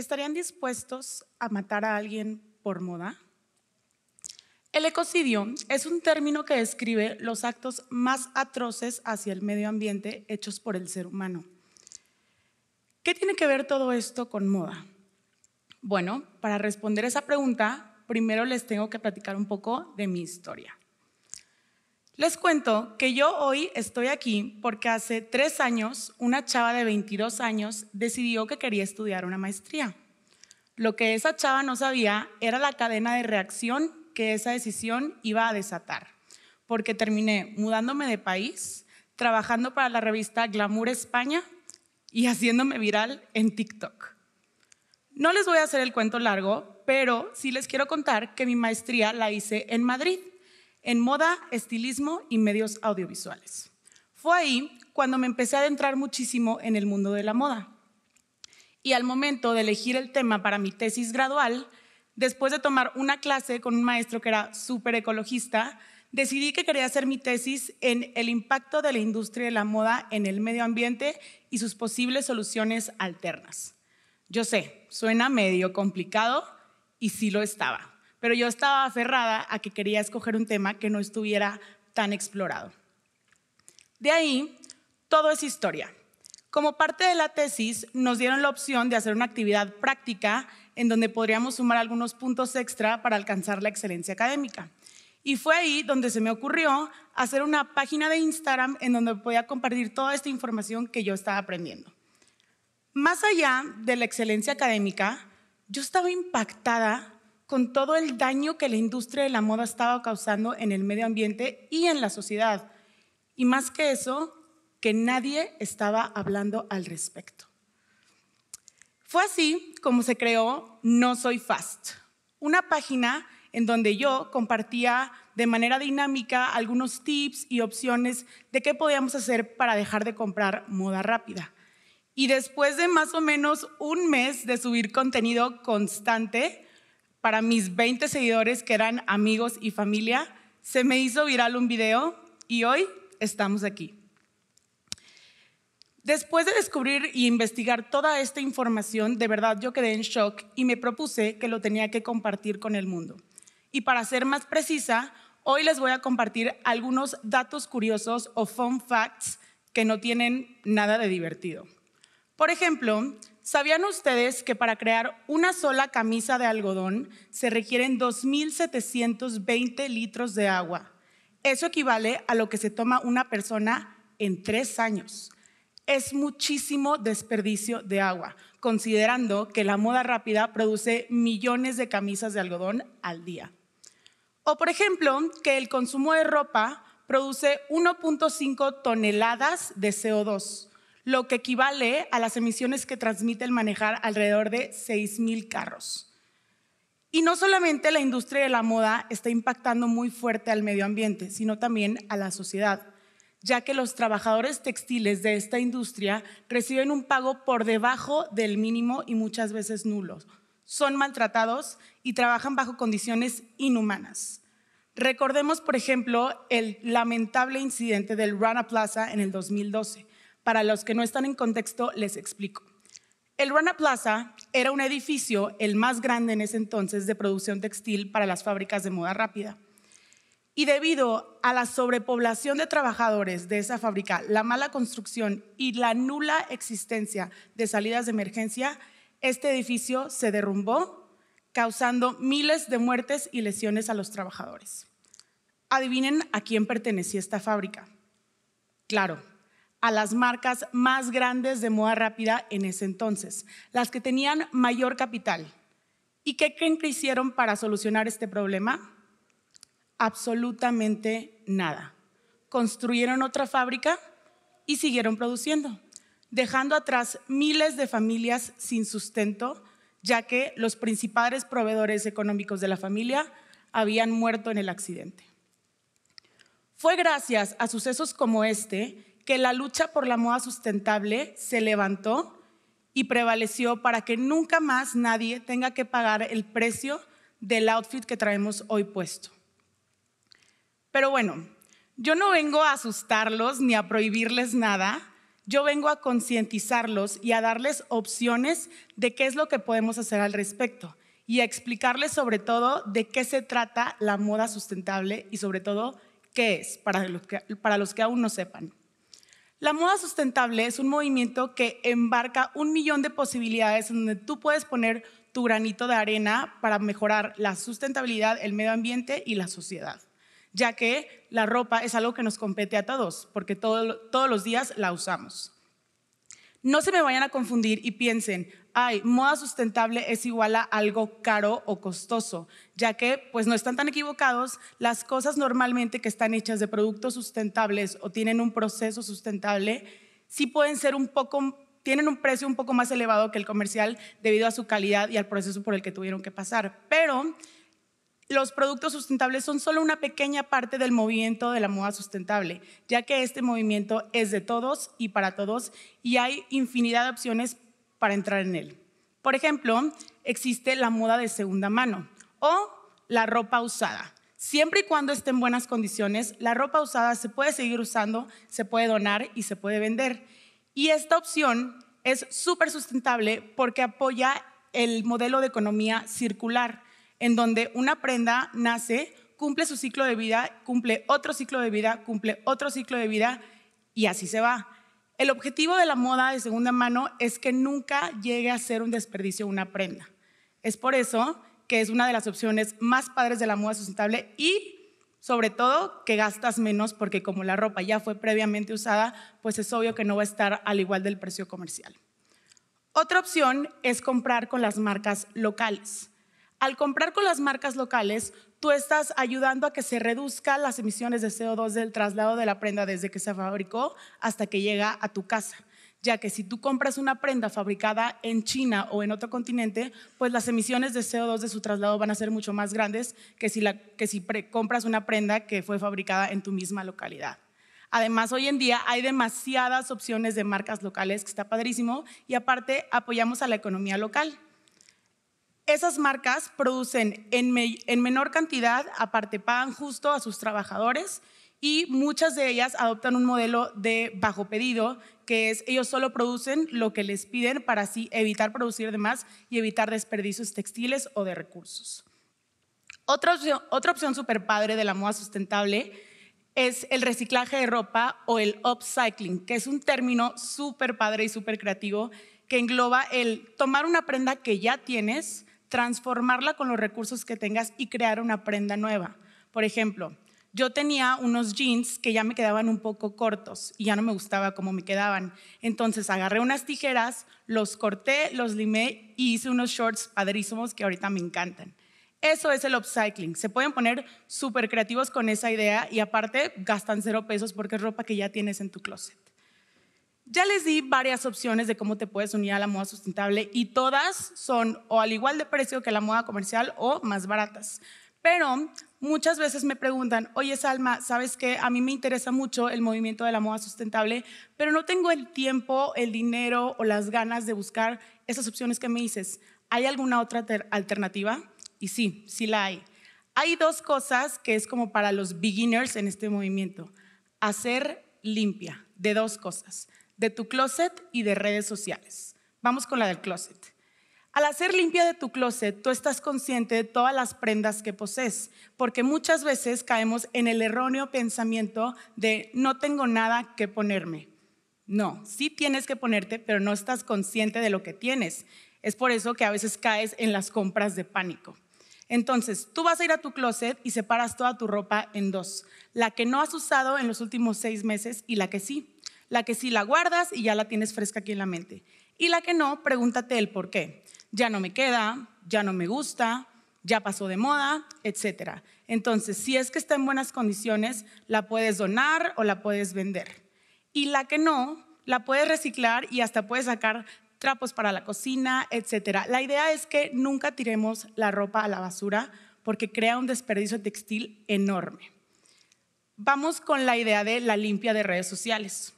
¿Estarían dispuestos a matar a alguien por moda? El ecocidio es un término que describe los actos más atroces hacia el medio ambiente hechos por el ser humano. ¿Qué tiene que ver todo esto con moda? Bueno, para responder esa pregunta, primero les tengo que platicar un poco de mi historia. Les cuento que yo hoy estoy aquí porque hace tres años una chava de 22 años decidió que quería estudiar una maestría. Lo que esa chava no sabía era la cadena de reacción que esa decisión iba a desatar, porque terminé mudándome de país, trabajando para la revista Glamour España y haciéndome viral en TikTok. No les voy a hacer el cuento largo, pero sí les quiero contar que mi maestría la hice en Madrid en moda, estilismo y medios audiovisuales. Fue ahí cuando me empecé a adentrar muchísimo en el mundo de la moda. Y al momento de elegir el tema para mi tesis gradual, después de tomar una clase con un maestro que era súper ecologista, decidí que quería hacer mi tesis en el impacto de la industria de la moda en el medio ambiente y sus posibles soluciones alternas. Yo sé, suena medio complicado y sí lo estaba pero yo estaba aferrada a que quería escoger un tema que no estuviera tan explorado. De ahí, todo es historia. Como parte de la tesis, nos dieron la opción de hacer una actividad práctica en donde podríamos sumar algunos puntos extra para alcanzar la excelencia académica. Y fue ahí donde se me ocurrió hacer una página de Instagram en donde podía compartir toda esta información que yo estaba aprendiendo. Más allá de la excelencia académica, yo estaba impactada con todo el daño que la industria de la moda estaba causando en el medio ambiente y en la sociedad. Y más que eso, que nadie estaba hablando al respecto. Fue así como se creó No Soy Fast, una página en donde yo compartía de manera dinámica algunos tips y opciones de qué podíamos hacer para dejar de comprar moda rápida. Y después de más o menos un mes de subir contenido constante, para mis 20 seguidores que eran amigos y familia, se me hizo viral un video y hoy estamos aquí. Después de descubrir y investigar toda esta información, de verdad yo quedé en shock y me propuse que lo tenía que compartir con el mundo. Y para ser más precisa, hoy les voy a compartir algunos datos curiosos o fun facts que no tienen nada de divertido. Por ejemplo, ¿Sabían ustedes que para crear una sola camisa de algodón se requieren 2.720 litros de agua? Eso equivale a lo que se toma una persona en tres años. Es muchísimo desperdicio de agua, considerando que la moda rápida produce millones de camisas de algodón al día. O por ejemplo, que el consumo de ropa produce 1.5 toneladas de CO2 lo que equivale a las emisiones que transmite el manejar alrededor de 6.000 carros. Y no solamente la industria de la moda está impactando muy fuerte al medio ambiente, sino también a la sociedad, ya que los trabajadores textiles de esta industria reciben un pago por debajo del mínimo y muchas veces nulos. Son maltratados y trabajan bajo condiciones inhumanas. Recordemos, por ejemplo, el lamentable incidente del Rana Plaza en el 2012 para los que no están en contexto, les explico. El Rana Plaza era un edificio, el más grande en ese entonces, de producción textil para las fábricas de moda rápida. Y debido a la sobrepoblación de trabajadores de esa fábrica, la mala construcción y la nula existencia de salidas de emergencia, este edificio se derrumbó, causando miles de muertes y lesiones a los trabajadores. Adivinen a quién pertenecía esta fábrica. Claro, a las marcas más grandes de moda rápida en ese entonces, las que tenían mayor capital. ¿Y qué creen que hicieron para solucionar este problema? Absolutamente nada. Construyeron otra fábrica y siguieron produciendo, dejando atrás miles de familias sin sustento, ya que los principales proveedores económicos de la familia habían muerto en el accidente. Fue gracias a sucesos como este que la lucha por la moda sustentable se levantó y prevaleció para que nunca más nadie tenga que pagar el precio del outfit que traemos hoy puesto. Pero bueno, yo no vengo a asustarlos ni a prohibirles nada, yo vengo a concientizarlos y a darles opciones de qué es lo que podemos hacer al respecto y a explicarles sobre todo de qué se trata la moda sustentable y sobre todo qué es, para los que, para los que aún no sepan. La moda sustentable es un movimiento que embarca un millón de posibilidades donde tú puedes poner tu granito de arena para mejorar la sustentabilidad, el medio ambiente y la sociedad, ya que la ropa es algo que nos compete a todos, porque todos los días la usamos. No se me vayan a confundir y piensen, ay, moda sustentable es igual a algo caro o costoso, ya que pues no están tan equivocados, las cosas normalmente que están hechas de productos sustentables o tienen un proceso sustentable, sí pueden ser un poco tienen un precio un poco más elevado que el comercial debido a su calidad y al proceso por el que tuvieron que pasar, pero los productos sustentables son solo una pequeña parte del movimiento de la moda sustentable, ya que este movimiento es de todos y para todos y hay infinidad de opciones para entrar en él. Por ejemplo, existe la moda de segunda mano o la ropa usada. Siempre y cuando esté en buenas condiciones, la ropa usada se puede seguir usando, se puede donar y se puede vender. Y esta opción es súper sustentable porque apoya el modelo de economía circular en donde una prenda nace, cumple su ciclo de vida, cumple otro ciclo de vida, cumple otro ciclo de vida y así se va. El objetivo de la moda de segunda mano es que nunca llegue a ser un desperdicio una prenda. Es por eso que es una de las opciones más padres de la moda sustentable y sobre todo que gastas menos porque como la ropa ya fue previamente usada, pues es obvio que no va a estar al igual del precio comercial. Otra opción es comprar con las marcas locales al comprar con las marcas locales, tú estás ayudando a que se reduzcan las emisiones de CO2 del traslado de la prenda desde que se fabricó hasta que llega a tu casa ya que si tú compras una prenda fabricada en China o en otro continente, pues las emisiones de CO2 de su traslado van a ser mucho más grandes que si, que si compras una prenda que fue fabricada en tu misma localidad. Además, hoy en día hay demasiadas opciones de marcas locales, que está padrísimo, y aparte apoyamos a la economía local. Esas marcas producen en, menor cantidad, aparte pagan justo a sus trabajadores y muchas de ellas adoptan un modelo de bajo pedido, que es ellos solo producen lo que les piden para así evitar producir de más y evitar desperdicios textiles o de recursos. Otra opción, otra super padre de la moda sustentable es el reciclaje de ropa o el upcycling, que es un término súper padre y súper creativo que engloba el tomar una prenda que ya tienes, transformarla con los recursos que tengas y crear una prenda nueva. Por ejemplo, yo tenía unos jeans que ya me quedaban un poco cortos y ya no me gustaba cómo me quedaban. Entonces agarré unas tijeras, los corté, los limé y hice unos shorts padrísimos que ahorita me encantan. Eso es el upcycling. Se pueden poner súper creativos con esa idea y aparte gastan cero pesos porque es ropa que ya tienes en tu closet. Ya les di varias opciones de cómo te puedes unir a la moda sustentable y todas son o al igual de precio que la moda comercial o más baratas. Pero muchas veces me preguntan, oye Salma, ¿sabes qué? A mí me interesa mucho el movimiento de la moda sustentable, pero no tengo el tiempo, el dinero o las ganas de buscar esas opciones que me dices. ¿Hay alguna otra alternativa? Y sí, sí la hay. Hay dos cosas que es como para los beginners en este movimiento. Hacer limpia de dos cosas de tu closet y de redes sociales. Vamos con la del closet. Al hacer limpia de tu closet, tú estás consciente de todas las prendas que posees, porque muchas veces caemos en el erróneo pensamiento de no tengo nada que ponerme. No, sí tienes que ponerte, pero no estás consciente de lo que tienes. Es por eso que a veces caes en las compras de pánico. Entonces, tú vas a ir a tu closet y separas toda tu ropa en dos, la que no has usado en los últimos seis meses y la que sí. La que sí la guardas y ya la tienes fresca aquí en la mente. Y la que no, pregúntate el por qué. Ya no me queda, ya no me gusta, ya pasó de moda, etc. Entonces, si es que está en buenas condiciones, la puedes donar o la puedes vender. Y la que no, la puedes reciclar y hasta puedes sacar trapos para la cocina, etc. La idea es que nunca tiremos la ropa a la basura porque crea un desperdicio textil enorme. Vamos con la idea de la limpia de redes sociales.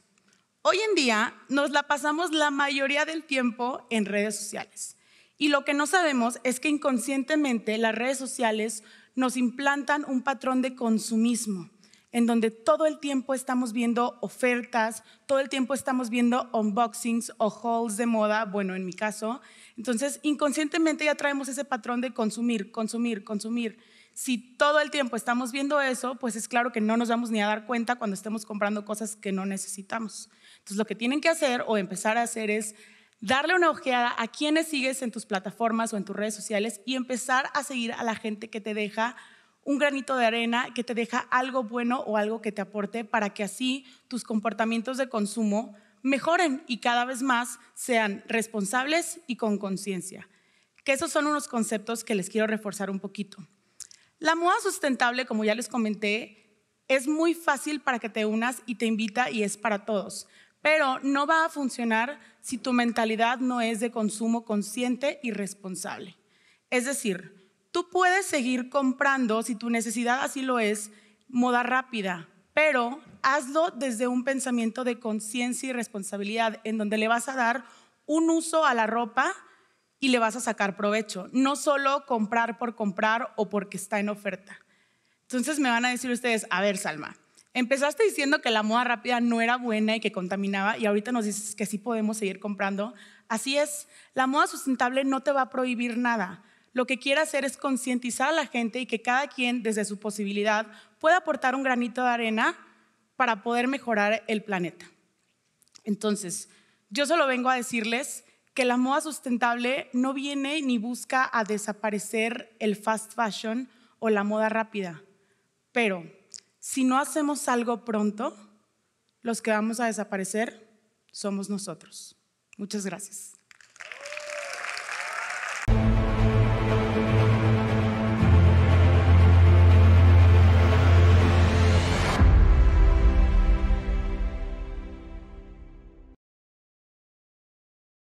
Hoy en día nos la pasamos la mayoría del tiempo en redes sociales. Y lo que no sabemos es que inconscientemente las redes sociales nos implantan un patrón de consumismo, en donde todo el tiempo estamos viendo ofertas, todo el tiempo estamos viendo unboxings o hauls de moda, bueno, en mi caso. Entonces, inconscientemente ya traemos ese patrón de consumir, consumir, consumir si todo el tiempo estamos viendo eso, pues es claro que no nos vamos ni a dar cuenta cuando estemos comprando cosas que no necesitamos. Entonces lo que tienen que hacer o empezar a hacer es darle una ojeada a quienes sigues en tus plataformas o en tus redes sociales y empezar a seguir a la gente que te deja un granito de arena, que te deja algo bueno o algo que te aporte para que así tus comportamientos de consumo mejoren y cada vez más sean responsables y con conciencia. Que esos son unos conceptos que les quiero reforzar un poquito. La moda sustentable, como ya les comenté, es muy fácil para que te unas y te invita y es para todos, pero no va a funcionar si tu mentalidad no es de consumo consciente y responsable. Es decir, tú puedes seguir comprando, si tu necesidad así lo es, moda rápida, pero hazlo desde un pensamiento de conciencia y responsabilidad, en donde le vas a dar un uso a la ropa y le vas a sacar provecho. No solo comprar por comprar o porque está en oferta. Entonces me van a decir ustedes, a ver, Salma, empezaste diciendo que la moda rápida no era buena y que contaminaba y ahorita nos dices que sí podemos seguir comprando. Así es, la moda sustentable no te va a prohibir nada. Lo que quiere hacer es concientizar a la gente y que cada quien, desde su posibilidad, pueda aportar un granito de arena para poder mejorar el planeta. Entonces, yo solo vengo a decirles que la moda sustentable no viene ni busca a desaparecer el fast fashion o la moda rápida. Pero si no hacemos algo pronto, los que vamos a desaparecer somos nosotros. Muchas gracias.